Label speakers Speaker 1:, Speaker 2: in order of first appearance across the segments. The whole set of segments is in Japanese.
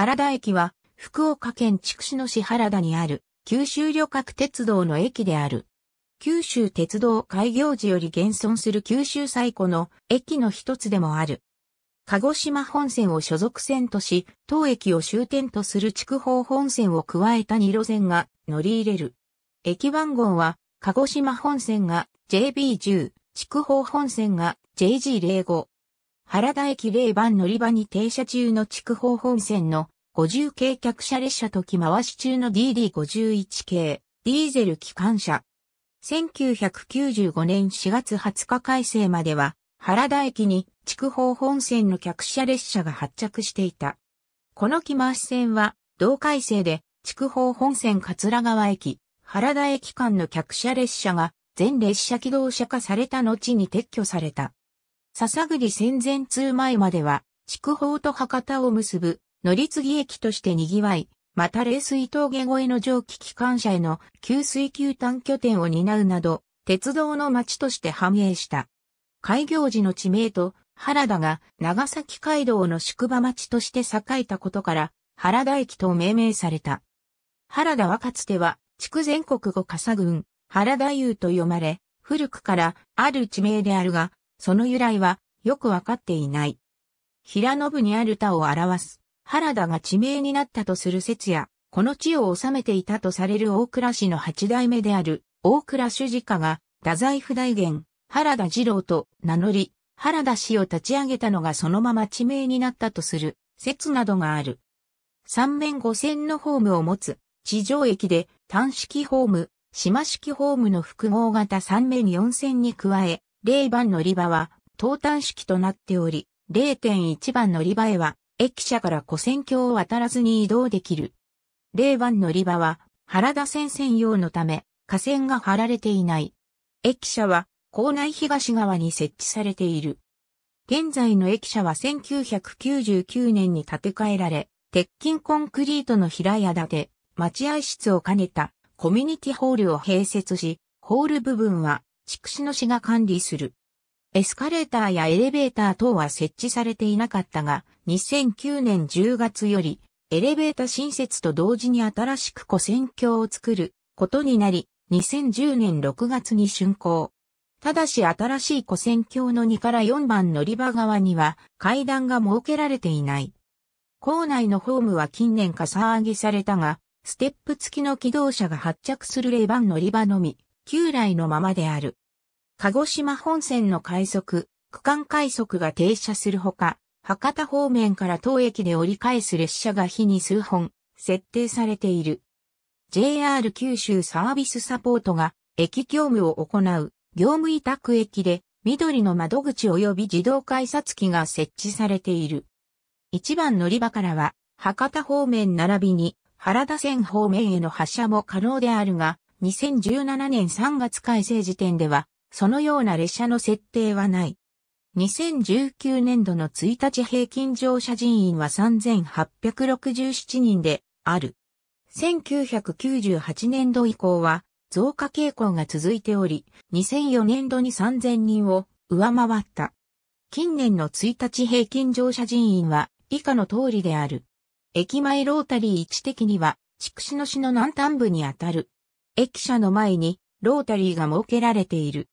Speaker 1: 原田駅は、福岡県筑紫野市原田にある、九州旅客鉄道の駅である。九州鉄道開業時より現存する九州最古の駅の一つでもある。鹿児島本線を所属線とし、当駅を終点とする筑豊本線を加えた2路線が乗り入れる。駅番号は、鹿児島本線が JB10、筑豊本線が JG05。原田駅0番乗り場に停車中の筑豊本線の50系客車列車とき回し中の DD51 系ディーゼル機関車。1995年4月20日改正までは原田駅に筑豊本線の客車列車が発着していた。この木回し線は同改正で筑豊本線桂川駅、原田駅間の客車列車が全列車機動車化された後に撤去された。笹栗戦前通前までは、筑豊と博多を結ぶ、乗り継ぎ駅として賑わい、また冷水峠越えの蒸気機関車への給水給炭拠点を担うなど、鉄道の町として繁栄した。開業時の地名と原田が長崎街道の宿場町として栄えたことから原田駅と命名された。原田はかつては地区全国語笠郡原田湯と呼ばれ、古くからある地名であるが、その由来はよくわかっていない。平野部にある田を表す、原田が地名になったとする説や、この地を治めていたとされる大倉氏の八代目である、大倉主事家が、太宰府大元、原田二郎と名乗り、原田氏を立ち上げたのがそのまま地名になったとする説などがある。三面五線のホームを持つ地上駅で単式ホーム、島式ホームの複合型三面四線に加え、0番乗り場は、東端式となっており、0.1番乗り場へは、駅舎から古戦橋を渡らずに移動できる。0番乗り場は、原田線専用のため、架線が張られていない。駅舎は、校内東側に設置されている。現在の駅舎は1999年に建て替えられ、鉄筋コンクリートの平屋建て、待合室を兼ねたコミュニティホールを併設し、ホール部分は筑紫野市が管理する。エスカレーターやエレベーター等は設置されていなかったが、2009年10月より、エレベーター新設と同時に新しく古戦橋を作ることになり、2010年6月に竣工。ただし新しい古戦橋の2から4番乗り場側には階段が設けられていない。校内のホームは近年かさ上げされたが、ステップ付きの機動車が発着する0番乗り場のみ、旧来のままである。鹿児島本線の快速、区間快速が停車するほか、博多方面から当駅で折り返す列車が日に数本、設定されている。JR 九州サービスサポートが、駅業務を行う、業務委託駅で、緑の窓口及び自動改札機が設置されている。一番乗り場からは、博多方面並びに、原田線方面への発車も可能であるが、2017年3月改正時点では、そのような列車の設定はない。2019年度の1日平均乗車人員は3867人である。1998年度以降は増加傾向が続いており、2004年度に3000人を上回った。近年の1日平均乗車人員は以下の通りである。駅前ロータリー位置的には、筑紫野市の南端部にあたる駅舎の前にロータリーが設けられている。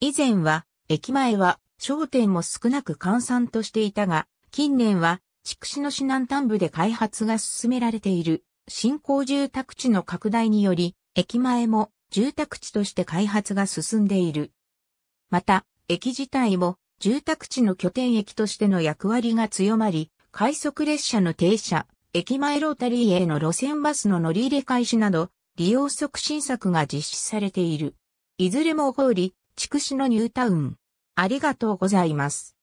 Speaker 1: 以前は、駅前は商店も少なく閑散としていたが、近年は、筑紫の市南端部で開発が進められている、新興住宅地の拡大により、駅前も住宅地として開発が進んでいる。また、駅自体も住宅地の拠点駅としての役割が強まり、快速列車の停車、駅前ロータリーへの路線バスの乗り入れ開始など、利用促進策が実施されている。いずれも小り、筑紫のニュータウン。ありがとうございます。